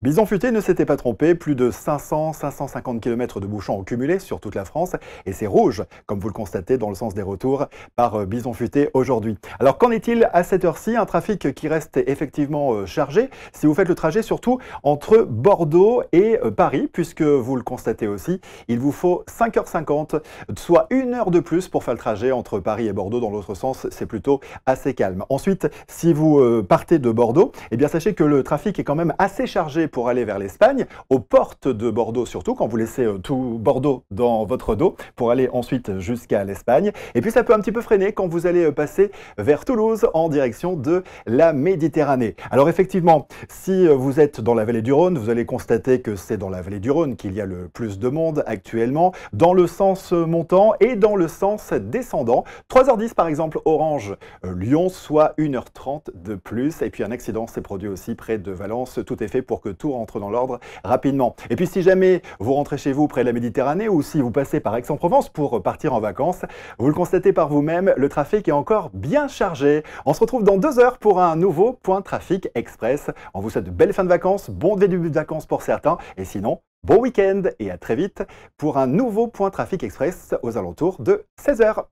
Bison Futé ne s'était pas trompé, plus de 500-550 km de bouchons ont sur toute la France et c'est rouge, comme vous le constatez dans le sens des retours par euh, Bison Futé aujourd'hui. Alors qu'en est-il à cette heure-ci Un trafic qui reste effectivement euh, chargé si vous faites le trajet surtout entre Bordeaux et euh, Paris, puisque vous le constatez aussi, il vous faut 5h50, soit une heure de plus pour faire le trajet entre Paris et Bordeaux. Dans l'autre sens, c'est plutôt assez calme. Ensuite, si vous partez de Bordeaux, eh bien sachez que le trafic est quand même assez chargé pour aller vers l'Espagne, aux portes de Bordeaux surtout, quand vous laissez euh, tout Bordeaux dans votre dos, pour aller ensuite jusqu'à l'Espagne. Et puis ça peut un petit peu freiner quand vous allez euh, passer vers Toulouse en direction de la Méditerranée. Alors effectivement, si euh, vous êtes dans la vallée du Rhône, vous allez constater que c'est dans la vallée du Rhône qu'il y a le plus de monde actuellement, dans le sens montant et dans le sens descendant. 3h10 par exemple, Orange, Lyon, soit 1h30 de plus. Et puis un accident s'est produit aussi près de Valence. Tout est fait pour que tout rentre dans l'ordre rapidement. Et puis si jamais vous rentrez chez vous près de la Méditerranée ou si vous passez par Aix-en-Provence pour partir en vacances, vous le constatez par vous-même, le trafic est encore bien chargé. On se retrouve dans deux heures pour un nouveau point trafic express. On vous souhaite de belles fins de vacances, bon début de vacances pour certains et sinon, bon week-end et à très vite pour un nouveau point trafic express aux alentours de 16h.